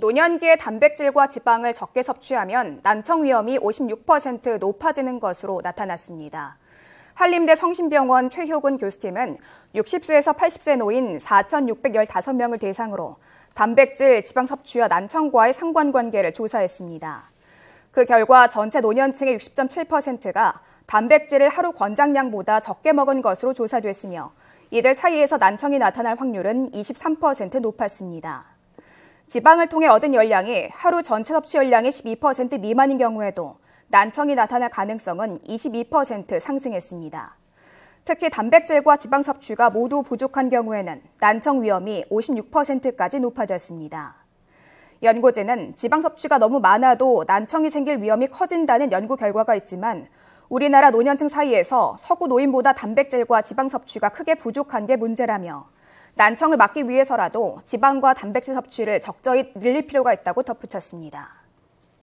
노년기에 단백질과 지방을 적게 섭취하면 난청 위험이 56% 높아지는 것으로 나타났습니다. 한림대 성심병원 최효근 교수팀은 60세에서 80세 노인 4,615명을 대상으로 단백질, 지방 섭취와 난청과의 상관관계를 조사했습니다. 그 결과 전체 노년층의 60.7%가 단백질을 하루 권장량보다 적게 먹은 것으로 조사됐으며 이들 사이에서 난청이 나타날 확률은 23% 높았습니다. 지방을 통해 얻은 열량이 하루 전체 섭취 열량의 12% 미만인 경우에도 난청이 나타날 가능성은 22% 상승했습니다. 특히 단백질과 지방 섭취가 모두 부족한 경우에는 난청 위험이 56%까지 높아졌습니다. 연구진은 지방 섭취가 너무 많아도 난청이 생길 위험이 커진다는 연구 결과가 있지만 우리나라 노년층 사이에서 서구 노인보다 단백질과 지방 섭취가 크게 부족한 게 문제라며 난청을 막기 위해서라도 지방과 단백질 섭취를 적절히 늘릴 필요가 있다고 덧붙였습니다.